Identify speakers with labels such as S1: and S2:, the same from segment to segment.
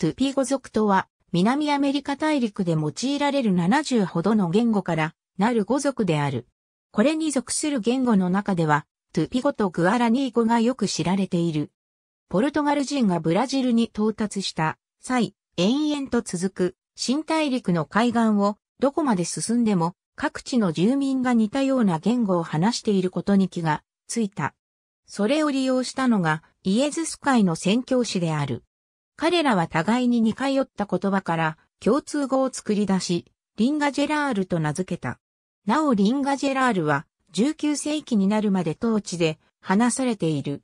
S1: トゥピ語族とは、南アメリカ大陸で用いられる70ほどの言語からなる語族である。これに属する言語の中では、トゥピ語とグアラニー語がよく知られている。ポルトガル人がブラジルに到達した際、延々と続く新大陸の海岸をどこまで進んでも各地の住民が似たような言語を話していることに気がついた。それを利用したのがイエズス会の宣教師である。彼らは互いに似通った言葉から共通語を作り出し、リンガジェラールと名付けた。なおリンガジェラールは19世紀になるまで当地で話されている。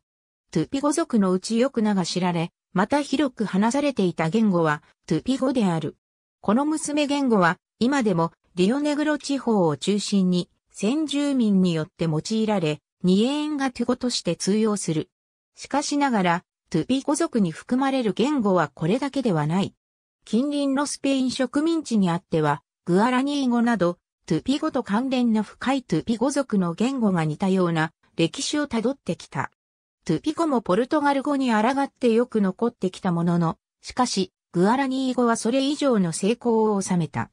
S1: トゥピ語族のうちよく名が知られ、また広く話されていた言語はトゥピ語である。この娘言語は今でもリオネグロ地方を中心に先住民によって用いられ、二円が手語として通用する。しかしながら、トゥピ語族に含まれる言語はこれだけではない。近隣のスペイン植民地にあっては、グアラニー語など、トゥピ語と関連の深いトゥピ語族の言語が似たような歴史をたどってきた。トゥピ語もポルトガル語に抗ってよく残ってきたものの、しかし、グアラニー語はそれ以上の成功を収めた。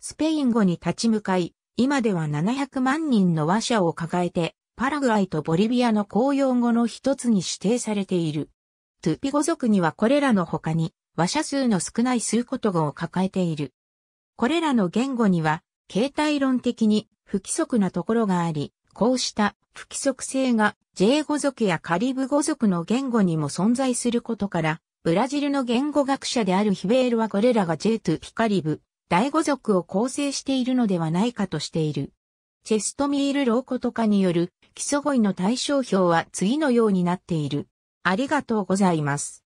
S1: スペイン語に立ち向かい、今では700万人の話者を抱えて、パラグアイとボリビアの公用語の一つに指定されている。トゥピゴ族にはこれらの他に、話者数の少ない数言語を抱えている。これらの言語には、形態論的に不規則なところがあり、こうした不規則性が J 語族やカリブ語族の言語にも存在することから、ブラジルの言語学者であるヒベールはこれらが J ゥピカリブ、大語族を構成しているのではないかとしている。チェストミール・ローコとかによる基礎語彙の対象表は次のようになっている。ありがとうございます。